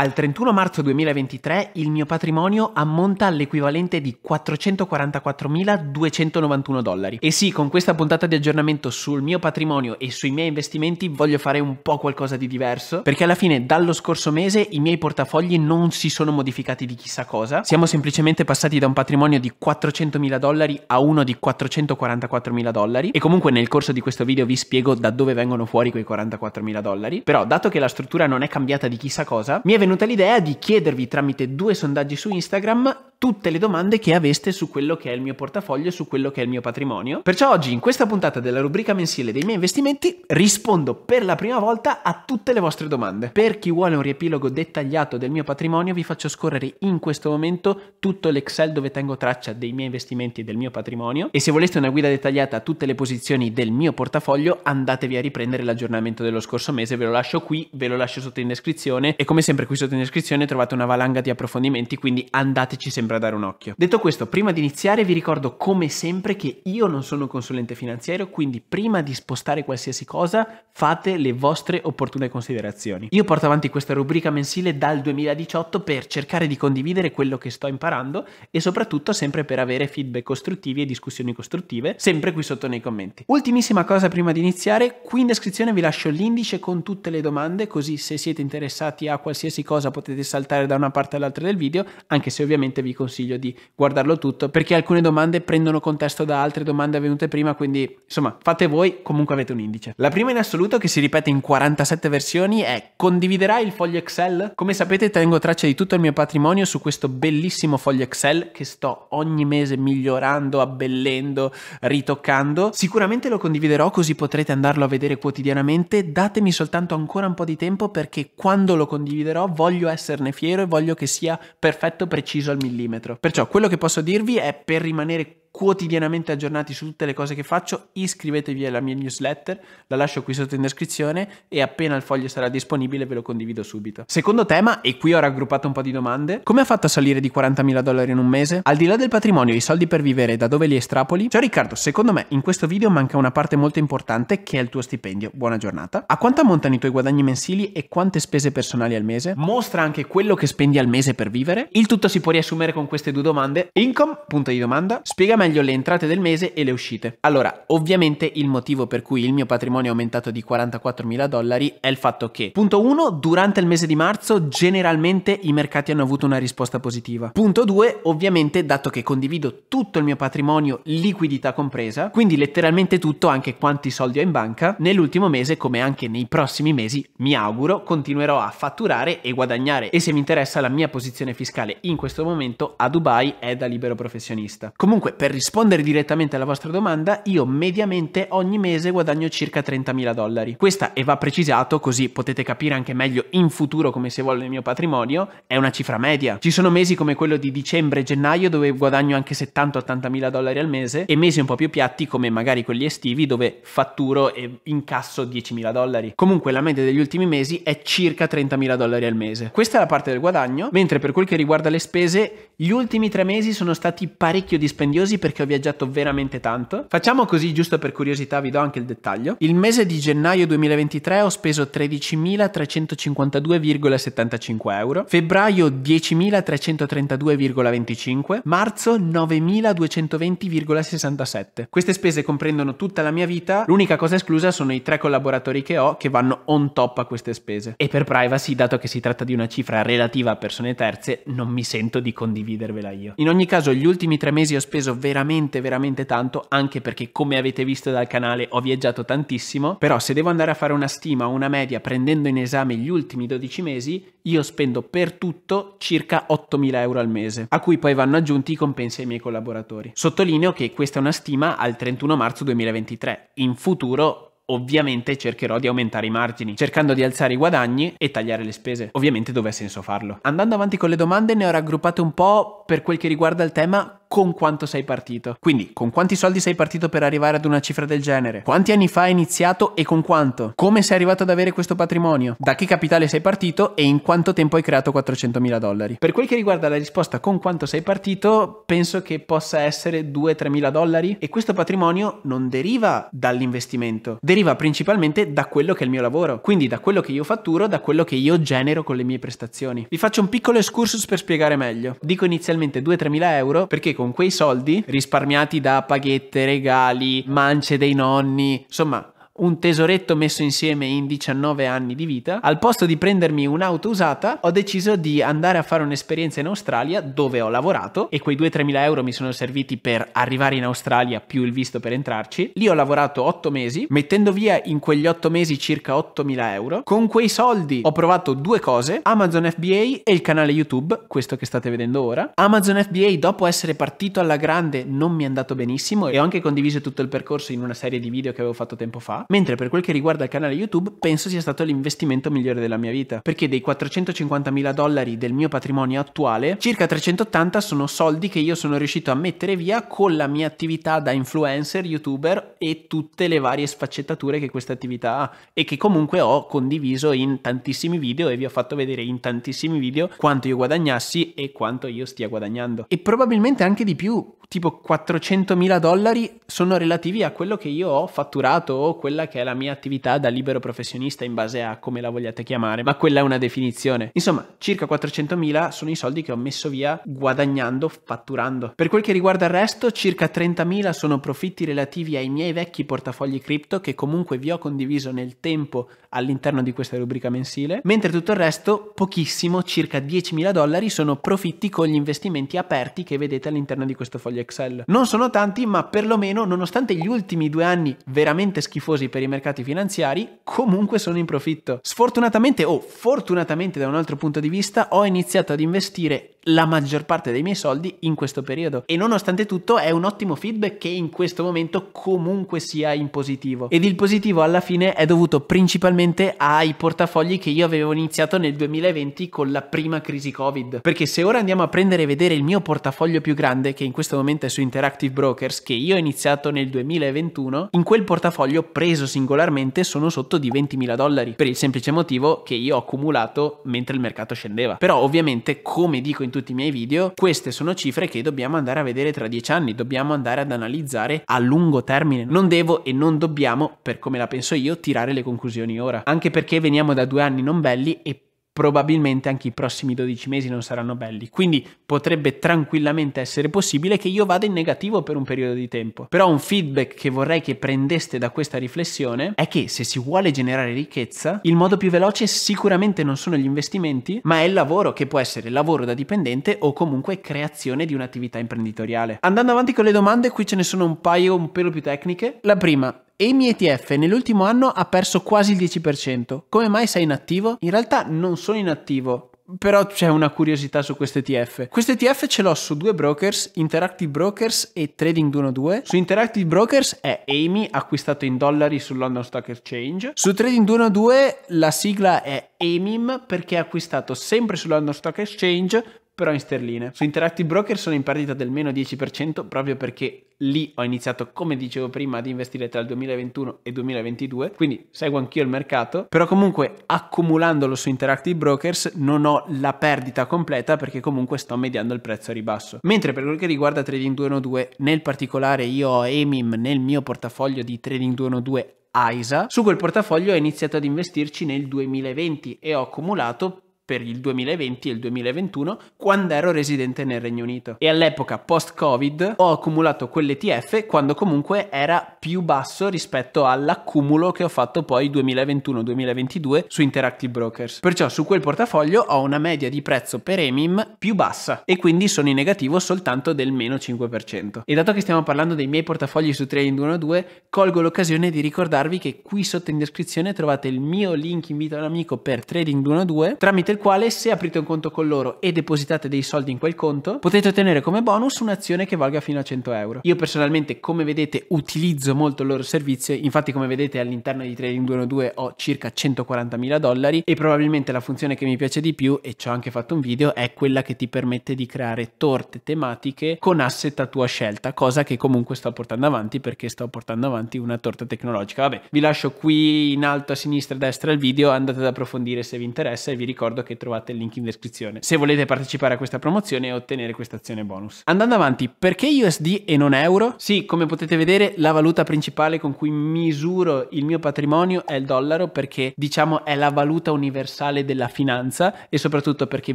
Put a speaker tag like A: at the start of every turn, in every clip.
A: Al 31 marzo 2023 il mio patrimonio ammonta all'equivalente di 444.291 dollari. E sì, con questa puntata di aggiornamento sul mio patrimonio e sui miei investimenti voglio fare un po' qualcosa di diverso, perché alla fine dallo scorso mese i miei portafogli non si sono modificati di chissà cosa, siamo semplicemente passati da un patrimonio di 400.000 dollari a uno di 444.000 dollari e comunque nel corso di questo video vi spiego da dove vengono fuori quei 44.000 dollari, però dato che la struttura non è cambiata di chissà cosa, mi è venuto venuta l'idea di chiedervi tramite due sondaggi su Instagram tutte le domande che aveste su quello che è il mio portafoglio e su quello che è il mio patrimonio. Perciò oggi in questa puntata della rubrica mensile dei miei investimenti rispondo per la prima volta a tutte le vostre domande. Per chi vuole un riepilogo dettagliato del mio patrimonio vi faccio scorrere in questo momento tutto l'Excel dove tengo traccia dei miei investimenti e del mio patrimonio e se voleste una guida dettagliata a tutte le posizioni del mio portafoglio andatevi a riprendere l'aggiornamento dello scorso mese, ve lo lascio qui, ve lo lascio sotto in descrizione e come sempre qui sotto in descrizione trovate una valanga di approfondimenti quindi andateci sempre sembra dare un occhio. Detto questo, prima di iniziare vi ricordo come sempre che io non sono un consulente finanziario, quindi prima di spostare qualsiasi cosa fate le vostre opportune considerazioni. Io porto avanti questa rubrica mensile dal 2018 per cercare di condividere quello che sto imparando e soprattutto sempre per avere feedback costruttivi e discussioni costruttive, sempre qui sotto nei commenti. Ultimissima cosa prima di iniziare, qui in descrizione vi lascio l'indice con tutte le domande, così se siete interessati a qualsiasi cosa potete saltare da una parte all'altra del video, anche se ovviamente vi consiglio di guardarlo tutto perché alcune domande prendono contesto da altre domande avvenute prima, quindi insomma fate voi, comunque avete un indice. La prima in assoluto che si ripete in 47 versioni è condividerai il foglio Excel? Come sapete tengo traccia di tutto il mio patrimonio su questo bellissimo foglio Excel che sto ogni mese migliorando, abbellendo, ritoccando. Sicuramente lo condividerò così potrete andarlo a vedere quotidianamente, datemi soltanto ancora un po' di tempo perché quando lo condividerò voglio esserne fiero e voglio che sia perfetto, preciso al millimetro millimetro. Perciò quello che posso dirvi è per rimanere quotidianamente aggiornati su tutte le cose che faccio, iscrivetevi alla mia newsletter, la lascio qui sotto in descrizione e appena il foglio sarà disponibile ve lo condivido subito. Secondo tema, e qui ho raggruppato un po' di domande, come ha fatto a salire di 40.000 dollari in un mese? Al di là del patrimonio, i soldi per vivere, da dove li estrapoli? Ciao Riccardo, secondo me in questo video manca una parte molto importante che è il tuo stipendio. Buona giornata. A quanto ammontano i tuoi guadagni mensili e quante spese personali al mese? Mostra anche quello che spendi al mese per vivere? Il tutto si può riassumere con queste due domande. Income, punto di domanda, spiega meglio meglio le entrate del mese e le uscite. Allora, ovviamente il motivo per cui il mio patrimonio è aumentato di 44 mila dollari è il fatto che, punto 1, durante il mese di marzo generalmente i mercati hanno avuto una risposta positiva. Punto 2, ovviamente dato che condivido tutto il mio patrimonio, liquidità compresa, quindi letteralmente tutto, anche quanti soldi ho in banca, nell'ultimo mese, come anche nei prossimi mesi, mi auguro, continuerò a fatturare e guadagnare. E se mi interessa la mia posizione fiscale in questo momento a Dubai è da libero professionista. Comunque, per rispondere direttamente alla vostra domanda, io mediamente ogni mese guadagno circa 30.000 dollari. Questa, e va precisato, così potete capire anche meglio in futuro come si evolve il mio patrimonio, è una cifra media. Ci sono mesi come quello di dicembre e gennaio dove guadagno anche 70-80.000 dollari al mese e mesi un po' più piatti come magari quelli estivi dove fatturo e incasso 10.000 dollari. Comunque la media degli ultimi mesi è circa 30.000 dollari al mese. Questa è la parte del guadagno, mentre per quel che riguarda le spese, gli ultimi tre mesi sono stati parecchio dispendiosi per perché ho viaggiato veramente tanto. Facciamo così, giusto per curiosità, vi do anche il dettaglio. Il mese di gennaio 2023 ho speso 13.352,75 euro, febbraio 10.332,25, marzo 9.220,67. Queste spese comprendono tutta la mia vita, l'unica cosa esclusa sono i tre collaboratori che ho che vanno on top a queste spese. E per privacy, dato che si tratta di una cifra relativa a persone terze, non mi sento di condividervela io. In ogni caso, gli ultimi tre mesi ho speso veramente veramente veramente tanto, anche perché come avete visto dal canale ho viaggiato tantissimo, però se devo andare a fare una stima o una media prendendo in esame gli ultimi 12 mesi, io spendo per tutto circa 8.000 euro al mese, a cui poi vanno aggiunti i compensi ai miei collaboratori. Sottolineo che questa è una stima al 31 marzo 2023, in futuro ovviamente cercherò di aumentare i margini, cercando di alzare i guadagni e tagliare le spese, ovviamente dove ha senso farlo. Andando avanti con le domande ne ho raggruppate un po' per quel che riguarda il tema con quanto sei partito. Quindi, con quanti soldi sei partito per arrivare ad una cifra del genere? Quanti anni fa hai iniziato e con quanto? Come sei arrivato ad avere questo patrimonio? Da che capitale sei partito e in quanto tempo hai creato 400.000 dollari? Per quel che riguarda la risposta con quanto sei partito, penso che possa essere 2-3.000 dollari e questo patrimonio non deriva dall'investimento, deriva principalmente da quello che è il mio lavoro, quindi da quello che io fatturo, da quello che io genero con le mie prestazioni. Vi faccio un piccolo excursus per spiegare meglio. Dico inizialmente 2-3.000 euro perché con quei soldi risparmiati da paghette, regali, mance dei nonni, insomma un tesoretto messo insieme in 19 anni di vita, al posto di prendermi un'auto usata, ho deciso di andare a fare un'esperienza in Australia dove ho lavorato e quei 2-3 mila euro mi sono serviti per arrivare in Australia più il visto per entrarci. Lì ho lavorato 8 mesi, mettendo via in quegli 8 mesi circa 8 mila euro. Con quei soldi ho provato due cose, Amazon FBA e il canale YouTube, questo che state vedendo ora. Amazon FBA dopo essere partito alla grande non mi è andato benissimo e ho anche condiviso tutto il percorso in una serie di video che avevo fatto tempo fa mentre per quel che riguarda il canale YouTube penso sia stato l'investimento migliore della mia vita, perché dei 450.000 dollari del mio patrimonio attuale, circa 380 sono soldi che io sono riuscito a mettere via con la mia attività da influencer, youtuber e tutte le varie sfaccettature che questa attività ha e che comunque ho condiviso in tantissimi video e vi ho fatto vedere in tantissimi video quanto io guadagnassi e quanto io stia guadagnando. E probabilmente anche di più, tipo 400.000 dollari sono relativi a quello che io ho fatturato o quella quella che è la mia attività da libero professionista in base a come la vogliate chiamare, ma quella è una definizione. Insomma, circa 400.000 sono i soldi che ho messo via guadagnando, fatturando. Per quel che riguarda il resto, circa 30.000 sono profitti relativi ai miei vecchi portafogli cripto che comunque vi ho condiviso nel tempo all'interno di questa rubrica mensile, mentre tutto il resto, pochissimo, circa 10.000 dollari sono profitti con gli investimenti aperti che vedete all'interno di questo foglio Excel. Non sono tanti, ma perlomeno nonostante gli ultimi due anni veramente schifosi per i mercati finanziari, comunque sono in profitto. Sfortunatamente o fortunatamente da un altro punto di vista ho iniziato ad investire la maggior parte dei miei soldi in questo periodo e nonostante tutto è un ottimo feedback che in questo momento comunque sia in positivo ed il positivo alla fine è dovuto principalmente ai portafogli che io avevo iniziato nel 2020 con la prima crisi covid perché se ora andiamo a prendere e vedere il mio portafoglio più grande che in questo momento è su Interactive Brokers che io ho iniziato nel 2021 in quel portafoglio preso singolarmente sono sotto di 20.000 dollari per il semplice motivo che io ho accumulato mentre il mercato scendeva però ovviamente come dico in tutti tutti i miei video, queste sono cifre che dobbiamo andare a vedere tra dieci anni, dobbiamo andare ad analizzare a lungo termine. Non devo e non dobbiamo, per come la penso io, tirare le conclusioni ora. Anche perché veniamo da due anni non belli e probabilmente anche i prossimi 12 mesi non saranno belli. Quindi potrebbe tranquillamente essere possibile che io vada in negativo per un periodo di tempo. Però un feedback che vorrei che prendeste da questa riflessione è che se si vuole generare ricchezza, il modo più veloce sicuramente non sono gli investimenti, ma è il lavoro, che può essere lavoro da dipendente o comunque creazione di un'attività imprenditoriale. Andando avanti con le domande, qui ce ne sono un paio un pelo più tecniche. La prima, EMI ETF nell'ultimo anno ha perso quasi il 10%. Come mai sei inattivo? In realtà non sono inattivo. Però c'è una curiosità su questo ETF. Questo ETF ce l'ho su due brokers, Interactive Brokers e Trading 212. Su Interactive Brokers è Amy, acquistato in dollari sul London Stock Exchange. Su Trading 212 la sigla è EMIM perché è acquistato sempre sul London Stock Exchange però in sterline. Su Interactive Broker sono in perdita del meno 10% proprio perché lì ho iniziato, come dicevo prima, ad investire tra il 2021 e 2022, quindi seguo anch'io il mercato, però comunque accumulandolo su Interactive Brokers non ho la perdita completa perché comunque sto mediando il prezzo a ribasso. Mentre per quel che riguarda Trading 212, nel particolare io ho EMIM nel mio portafoglio di Trading 212 AISA, su quel portafoglio ho iniziato ad investirci nel 2020 e ho accumulato per il 2020 e il 2021 quando ero residente nel Regno Unito e all'epoca post covid ho accumulato quell'ETF quando comunque era più basso rispetto all'accumulo che ho fatto poi 2021-2022 su Interactive Brokers perciò su quel portafoglio ho una media di prezzo per EMIM più bassa e quindi sono in negativo soltanto del meno 5% e dato che stiamo parlando dei miei portafogli su Trading 212 colgo l'occasione di ricordarvi che qui sotto in descrizione trovate il mio link invito un amico per Trading 212 tramite il quale se aprite un conto con loro e depositate dei soldi in quel conto, potete ottenere come bonus un'azione che valga fino a 100 euro. Io personalmente, come vedete, utilizzo molto il loro servizio, infatti come vedete all'interno di Trading 212 ho circa 140.000 dollari e probabilmente la funzione che mi piace di più, e ci ho anche fatto un video, è quella che ti permette di creare torte tematiche con asset a tua scelta, cosa che comunque sto portando avanti perché sto portando avanti una torta tecnologica. Vabbè, vi lascio qui in alto a sinistra e a destra il video, andate ad approfondire se vi interessa e vi ricordo che che trovate il link in descrizione, se volete partecipare a questa promozione e ottenere questa azione bonus. Andando avanti, perché USD e non euro? Sì, come potete vedere, la valuta principale con cui misuro il mio patrimonio è il dollaro perché diciamo è la valuta universale della finanza e soprattutto perché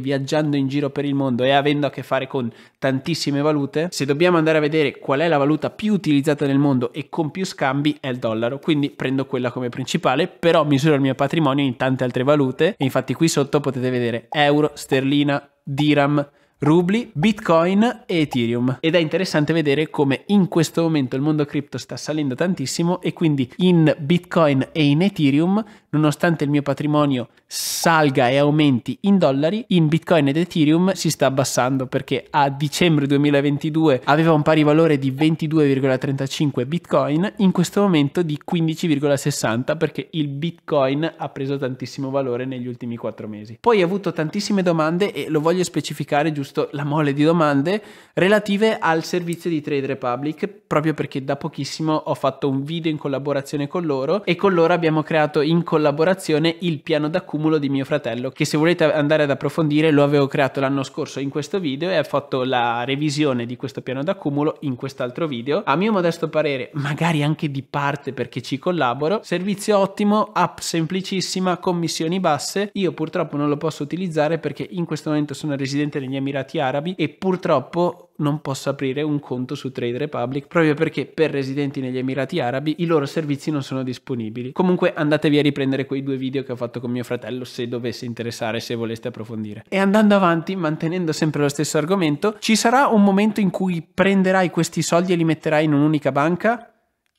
A: viaggiando in giro per il mondo e avendo a che fare con tantissime valute, se dobbiamo andare a vedere qual è la valuta più utilizzata nel mondo e con più scambi è il dollaro, quindi prendo quella come principale, però misuro il mio patrimonio in tante altre valute e infatti qui sotto potete potete vedere euro, sterlina, diram, rubli, bitcoin e ethereum. Ed è interessante vedere come in questo momento il mondo cripto sta salendo tantissimo e quindi in bitcoin e in ethereum, nonostante il mio patrimonio salga e aumenti in dollari, in bitcoin ed ethereum si sta abbassando perché a dicembre 2022 aveva un pari valore di 22,35 bitcoin, in questo momento di 15,60 perché il bitcoin ha preso tantissimo valore negli ultimi 4 mesi. Poi ho avuto tantissime domande e lo voglio specificare giusto visto la mole di domande relative al servizio di Trade Republic, proprio perché da pochissimo ho fatto un video in collaborazione con loro e con loro abbiamo creato in collaborazione il piano d'accumulo di mio fratello, che se volete andare ad approfondire lo avevo creato l'anno scorso in questo video e ho fatto la revisione di questo piano d'accumulo in quest'altro video. A mio modesto parere, magari anche di parte perché ci collaboro, servizio ottimo, app semplicissima, commissioni basse, io purtroppo non lo posso utilizzare perché in questo momento sono residente negli Emirati Emirati Arabi e purtroppo non posso aprire un conto su Trade Republic proprio perché per residenti negli Emirati Arabi i loro servizi non sono disponibili. Comunque andatevi a riprendere quei due video che ho fatto con mio fratello se dovesse interessare, se voleste approfondire. E andando avanti, mantenendo sempre lo stesso argomento, ci sarà un momento in cui prenderai questi soldi e li metterai in un'unica banca?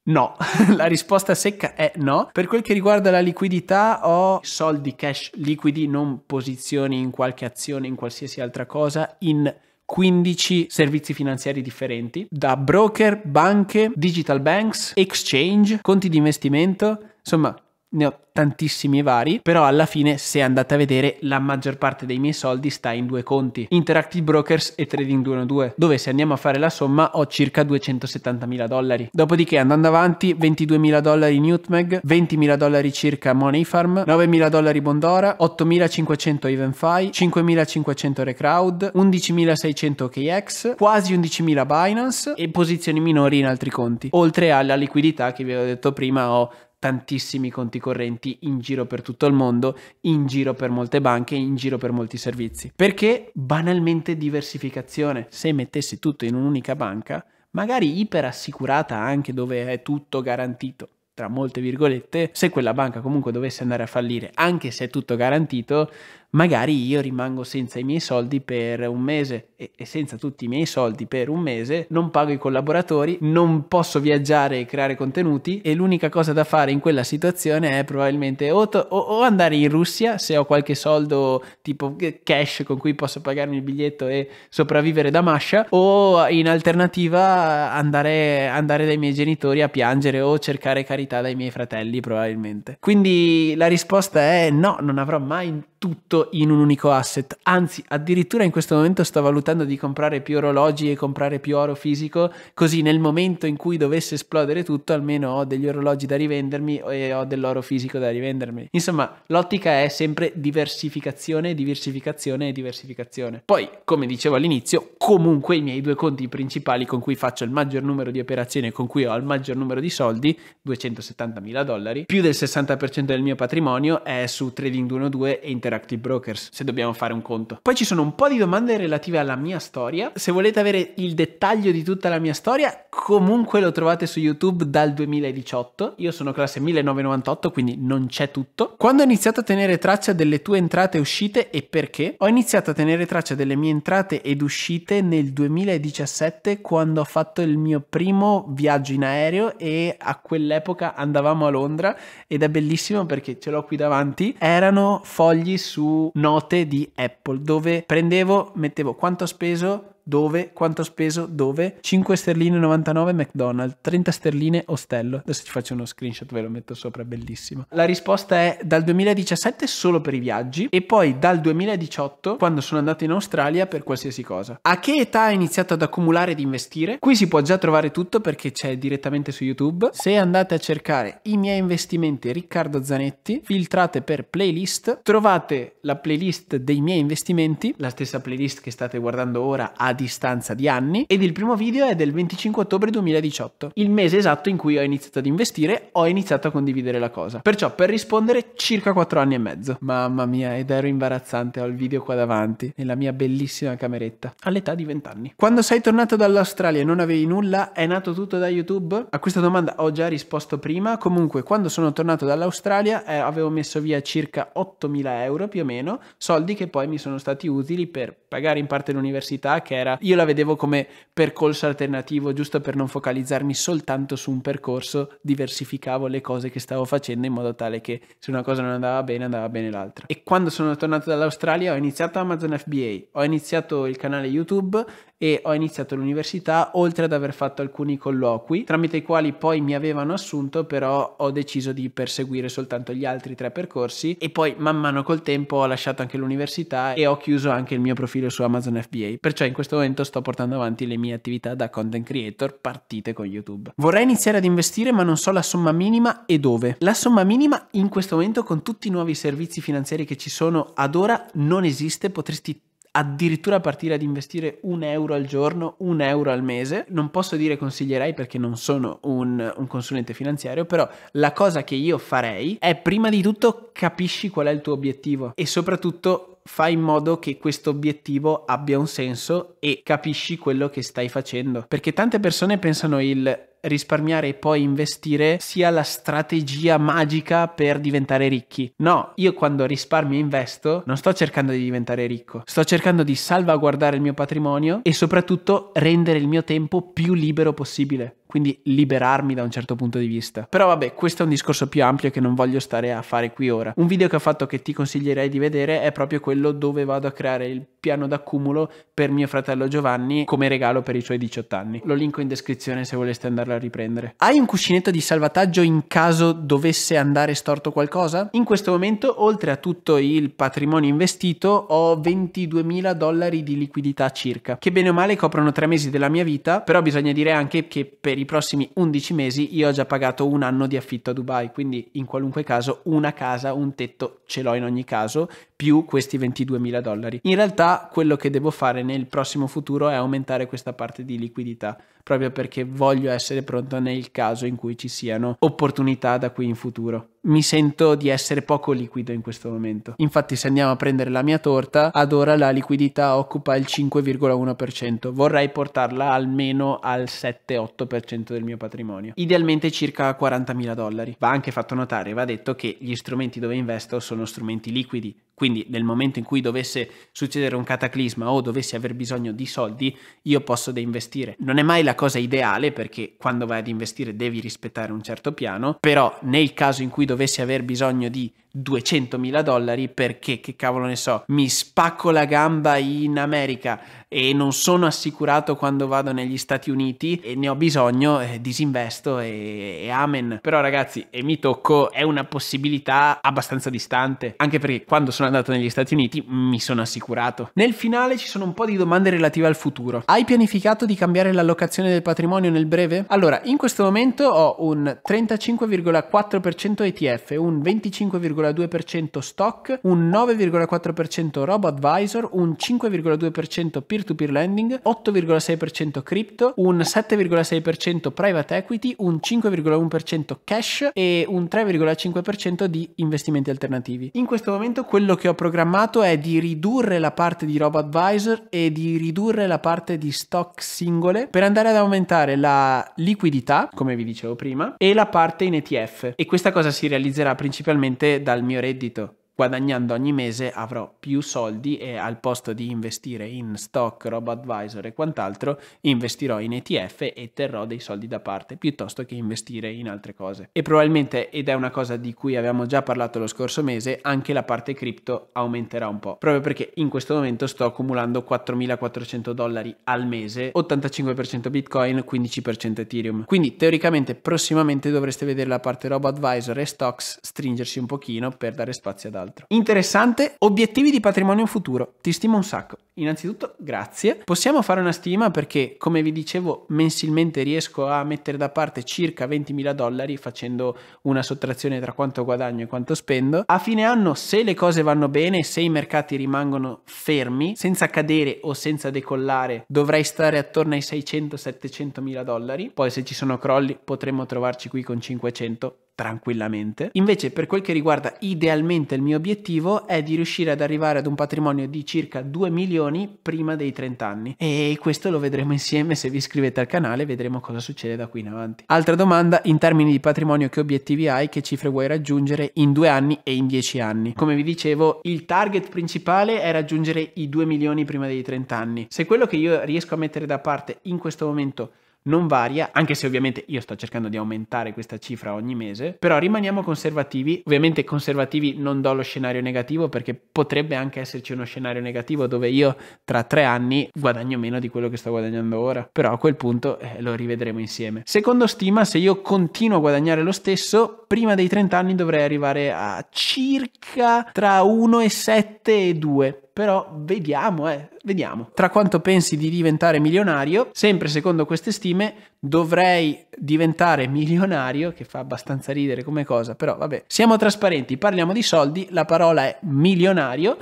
A: No, la risposta secca è no. Per quel che riguarda la liquidità ho soldi cash liquidi, non posizioni in qualche azione, in qualsiasi altra cosa, in 15 servizi finanziari differenti, da broker, banche, digital banks, exchange, conti di investimento, insomma ne ho tantissimi vari, però alla fine se andate a vedere la maggior parte dei miei soldi sta in due conti, Interactive Brokers e Trading 212, dove se andiamo a fare la somma ho circa 270 mila dollari. Dopodiché andando avanti 22.000 dollari Newtmeg, 20.000 dollari circa Money Farm, 9 dollari Bondora, 8.500 EvenFi, 5.500 Recrowd, 11.600 KX, quasi 11.000 Binance e posizioni minori in altri conti, oltre alla liquidità che vi avevo detto prima ho tantissimi conti correnti in giro per tutto il mondo, in giro per molte banche, in giro per molti servizi. Perché banalmente diversificazione. Se mettessi tutto in un'unica banca, magari iperassicurata anche dove è tutto garantito, tra molte virgolette, se quella banca comunque dovesse andare a fallire, anche se è tutto garantito, magari io rimango senza i miei soldi per un mese e, e, senza tutti i miei soldi per un mese non pago i collaboratori, non posso viaggiare e creare contenuti e l'unica cosa da fare in quella situazione è probabilmente o, o, o andare in Russia se ho qualche soldo tipo cash con cui posso pagarmi il biglietto e sopravvivere da Masha o in alternativa andare, andare dai miei genitori a piangere o cercare carità dai miei fratelli probabilmente. Quindi la risposta è no, non avrò mai tutto in un unico asset. Anzi, addirittura in questo momento sto valutando di comprare più orologi e comprare più oro fisico, così nel momento in cui dovesse esplodere tutto, almeno ho degli orologi da rivendermi e ho dell'oro fisico da rivendermi. Insomma, l'ottica è sempre diversificazione, diversificazione e diversificazione. Poi, come dicevo all'inizio, comunque i miei due conti principali con cui faccio il maggior numero di operazioni e con cui ho il maggior numero di soldi, 270 dollari, più del 60% del mio patrimonio è su Trading 1.2 e Interaction Active Brokers se dobbiamo fare un conto. Poi ci sono un po' di domande relative alla mia storia. Se volete avere il dettaglio di tutta la mia storia, comunque lo trovate su YouTube dal 2018. Io sono classe 1998, quindi non c'è tutto. Quando ho iniziato a tenere traccia delle tue entrate e uscite e perché? Ho iniziato a tenere traccia delle mie entrate ed uscite nel 2017 quando ho fatto il mio primo viaggio in aereo e a quell'epoca andavamo a Londra ed è bellissimo perché ce l'ho qui davanti. Erano fogli su note di Apple dove prendevo, mettevo quanto ho speso dove, quanto ho speso, dove, 5 sterline 99 McDonald's, 30 sterline Ostello, adesso ci faccio uno screenshot, ve lo metto sopra, bellissimo. La risposta è dal 2017 solo per i viaggi e poi dal 2018 quando sono andato in Australia per qualsiasi cosa. A che età hai iniziato ad accumulare ed investire? Qui si può già trovare tutto perché c'è direttamente su YouTube. Se andate a cercare i miei investimenti Riccardo Zanetti, filtrate per playlist, trovate la playlist dei miei investimenti, la stessa playlist che state guardando ora ha distanza di anni ed il primo video è del 25 ottobre 2018, il mese esatto in cui ho iniziato ad investire, ho iniziato a condividere la cosa. Perciò per rispondere circa 4 anni e mezzo. Mamma mia, ed ero imbarazzante, ho il video qua davanti, nella mia bellissima cameretta, all'età di 20 anni. Quando sei tornato dall'Australia e non avevi nulla, è nato tutto da YouTube? A questa domanda ho già risposto prima, comunque quando sono tornato dall'Australia eh, avevo messo via circa 8.000 euro più o meno, soldi che poi mi sono stati utili per pagare in parte l'università che è carriera. Io la vedevo come percorso alternativo, giusto per non focalizzarmi soltanto su un percorso, diversificavo le cose che stavo facendo in modo tale che se una cosa non andava bene, andava bene l'altra. E quando sono tornato dall'Australia ho iniziato Amazon FBA, ho iniziato il canale YouTube e ho iniziato l'università oltre ad aver fatto alcuni colloqui tramite i quali poi mi avevano assunto però ho deciso di perseguire soltanto gli altri tre percorsi e poi man mano col tempo ho lasciato anche l'università e ho chiuso anche il mio profilo su Amazon FBA perciò in questo momento sto portando avanti le mie attività da content creator partite con YouTube vorrei iniziare ad investire ma non so la somma minima e dove la somma minima in questo momento con tutti i nuovi servizi finanziari che ci sono ad ora non esiste potresti addirittura partire ad investire un euro al giorno, un euro al mese. Non posso dire consiglierei perché non sono un, un, consulente finanziario, però la cosa che io farei è prima di tutto capisci qual è il tuo obiettivo e soprattutto fai in modo che questo obiettivo abbia un senso e capisci quello che stai facendo. Perché tante persone pensano il risparmiare e poi investire sia la strategia magica per diventare ricchi. No, io quando risparmio e investo non sto cercando di diventare ricco, sto cercando di salvaguardare il mio patrimonio e soprattutto rendere il mio tempo più libero possibile quindi liberarmi da un certo punto di vista. Però vabbè, questo è un discorso più ampio che non voglio stare a fare qui ora. Un video che ho fatto che ti consiglierei di vedere è proprio quello dove vado a creare il piano d'accumulo per mio fratello Giovanni come regalo per i suoi 18 anni. Lo linko in descrizione se voleste andarlo a riprendere. Hai un cuscinetto di salvataggio in caso dovesse andare storto qualcosa? In questo momento, oltre a tutto il patrimonio investito, ho 22.000 dollari di liquidità circa, che bene o male coprono tre mesi della mia vita, però bisogna dire anche che per i i prossimi 11 mesi io ho già pagato un anno di affitto a Dubai, quindi in qualunque caso una casa, un tetto ce l'ho in ogni caso, più questi 22.000 dollari. In realtà quello che devo fare nel prossimo futuro è aumentare questa parte di liquidità proprio perché voglio essere pronto nel caso in cui ci siano opportunità da qui in futuro. Mi sento di essere poco liquido in questo momento. Infatti se andiamo a prendere la mia torta, ad ora la liquidità occupa il 5,1%. Vorrei portarla almeno al 7-8% del mio patrimonio. Idealmente circa 40.000 dollari. Va anche fatto notare, va detto che gli strumenti dove investo sono strumenti liquidi, quindi nel momento in cui dovesse succedere un cataclisma o dovessi aver bisogno di soldi, io posso deinvestire. Non è mai la cosa ideale perché quando vai ad investire devi rispettare un certo piano, però nel caso in cui dovessi aver bisogno di 200.000 dollari perché, che cavolo ne so, mi spacco la gamba in America e non sono assicurato quando vado negli Stati Uniti e ne ho bisogno, eh, disinvesto e, e, amen. Però ragazzi, e mi tocco, è una possibilità abbastanza distante, anche perché quando sono andato negli Stati Uniti mi sono assicurato. Nel finale ci sono un po' di domande relative al futuro. Hai pianificato di cambiare l'allocazione del patrimonio nel breve? Allora, in questo momento ho un 35,4% ETF, un 25,4% 6,2% stock, un 9,4% robo advisor, un 5,2% peer-to-peer lending, 8,6% crypto, un 7,6% private equity, un 5,1% cash e un 3,5% di investimenti alternativi. In questo momento quello che ho programmato è di ridurre la parte di robo advisor e di ridurre la parte di stock singole per andare ad aumentare la liquidità, come vi dicevo prima, e la parte in ETF. E questa cosa si realizzerà principalmente da dal mio reddito guadagnando ogni mese avrò più soldi e al posto di investire in stock, robo advisor e quant'altro, investirò in ETF e terrò dei soldi da parte piuttosto che investire in altre cose. E probabilmente, ed è una cosa di cui avevamo già parlato lo scorso mese, anche la parte cripto aumenterà un po', proprio perché in questo momento sto accumulando 4.400 dollari al mese, 85% Bitcoin, 15% Ethereum. Quindi teoricamente prossimamente dovreste vedere la parte robo advisor e stocks stringersi un pochino per dare spazio ad altri l'altro. Interessante, obiettivi di patrimonio futuro. Ti stimo un sacco. Innanzitutto, grazie. Possiamo fare una stima perché, come vi dicevo, mensilmente riesco a mettere da parte circa 20.000 dollari facendo una sottrazione tra quanto guadagno e quanto spendo. A fine anno, se le cose vanno bene, se i mercati rimangono fermi, senza cadere o senza decollare, dovrei stare attorno ai 600-700.000 dollari. Poi se ci sono crolli potremmo trovarci qui con 500 tranquillamente. Invece per quel che riguarda idealmente il mio obiettivo è di riuscire ad arrivare ad un patrimonio di circa 2 milioni prima dei 30 anni e questo lo vedremo insieme se vi iscrivete al canale vedremo cosa succede da qui in avanti. Altra domanda in termini di patrimonio che obiettivi hai, che cifre vuoi raggiungere in due anni e in 10 anni? Come vi dicevo il target principale è raggiungere i 2 milioni prima dei 30 anni. Se quello che io riesco a mettere da parte in questo momento non varia, anche se ovviamente io sto cercando di aumentare questa cifra ogni mese, però rimaniamo conservativi. Ovviamente conservativi non do lo scenario negativo perché potrebbe anche esserci uno scenario negativo dove io tra tre anni guadagno meno di quello che sto guadagnando ora, però a quel punto eh, lo rivedremo insieme. Secondo stima, se io continuo a guadagnare lo stesso, prima dei 30 anni dovrei arrivare a circa tra 1,7 e 2 però vediamo, eh, vediamo. Tra quanto pensi di diventare milionario, sempre secondo queste stime, dovrei diventare milionario, che fa abbastanza ridere come cosa, però vabbè, siamo trasparenti, parliamo di soldi, la parola è milionario,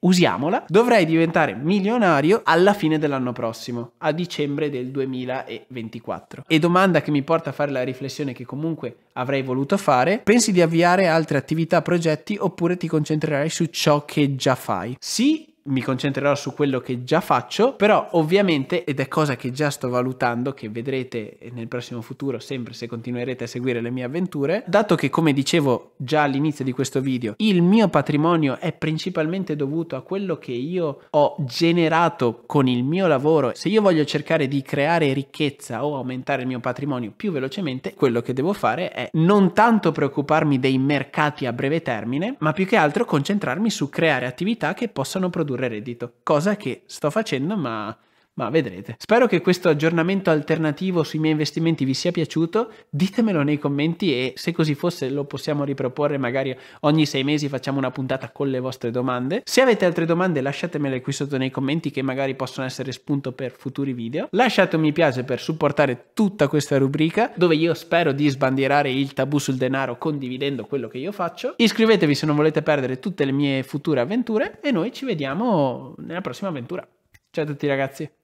A: usiamola, dovrei diventare milionario alla fine dell'anno prossimo, a dicembre del 2024. E domanda che mi porta a fare la riflessione che comunque avrei voluto fare, pensi di avviare altre attività, progetti oppure ti concentrerai su ciò che già fai? Sì mi concentrerò su quello che già faccio, però ovviamente, ed è cosa che già sto valutando, che vedrete nel prossimo futuro sempre se continuerete a seguire le mie avventure, dato che come dicevo già all'inizio di questo video, il mio patrimonio è principalmente dovuto a quello che io ho generato con il mio lavoro, se io voglio cercare di creare ricchezza o aumentare il mio patrimonio più velocemente, quello che devo fare è non tanto preoccuparmi dei mercati a breve termine, ma più che altro concentrarmi su creare attività che possano produrre produrre reddito, cosa che sto facendo ma ma vedrete. Spero che questo aggiornamento alternativo sui miei investimenti vi sia piaciuto, ditemelo nei commenti e se così fosse lo possiamo riproporre, magari ogni sei mesi facciamo una puntata con le vostre domande. Se avete altre domande lasciatemele qui sotto nei commenti che magari possono essere spunto per futuri video. Lasciate un mi piace per supportare tutta questa rubrica dove io spero di sbandierare il tabù sul denaro condividendo quello che io faccio. Iscrivetevi se non volete perdere tutte le mie future avventure e noi ci vediamo nella prossima avventura. Ciao a tutti ragazzi!